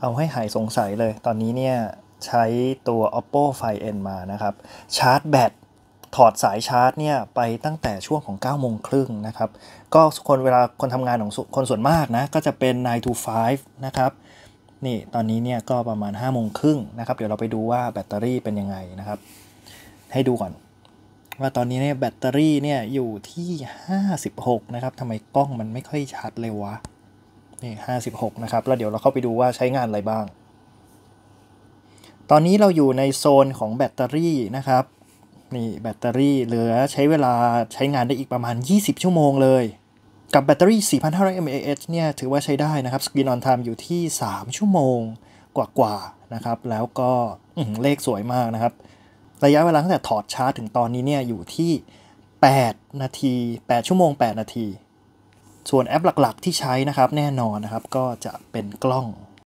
เอาให้หายสงสัยเลย ตอนนี้เนี่ยใช้ตัว oppo find n มานะครับ ชาร์จแบตถอดสายชาร์จเนี่ยไปตั้งแต่ช่วงของ9โมงครึ่งนะครับก็คนเวลาคนทำงานของคนส่วนมากนะก็จะเป็น 9 to 5นะครับนี่ตอนนี้เนี่ยก็ประมาณ5โมงครึ่งนะครับเดี๋ยวเราไปดูว่าแบตเตอรี่เป็นยังไงนะครับ ให้ดูก่อน ว่าตอนนี้เนี่ยแบตเตอรี่เนี่ยอยู่ที่ 56นะครับทำไมกล้องมันไม่ค่อยชัดเลยวะนี่ห้าสิบหกนะครับแล้วเดี๋ยวเราเข้าไปดูว่าใช้งานอะไรบ้าง ตอนนี้เราอยู่ในโซนของแบตเตอรี่นะครับนี่แบตเตอรี่เหลือใช้เวลาใช้งานได้อีกประมาณ 20 ชั่วโมงเลยกับแบตเตอรี่4,500 mAh เนี่ยถือว่าใช้ได้นะครับสกินออนไทม์อยู่ที่ 3 ชั่วโมงกว่าๆนะครับแล้วก็เลขสวยมากนะครับระยะเวลาตั้งแต่ถอดชาร์จถึงตอนนี้เนี่ยอยู่ที่ 8 นาที 8 ชั่วโมง 8 นาทีส่วนแอป หลักๆ ที่ใช้นะครับ แน่นอนนะครับ ก็จะเป็นกล้อง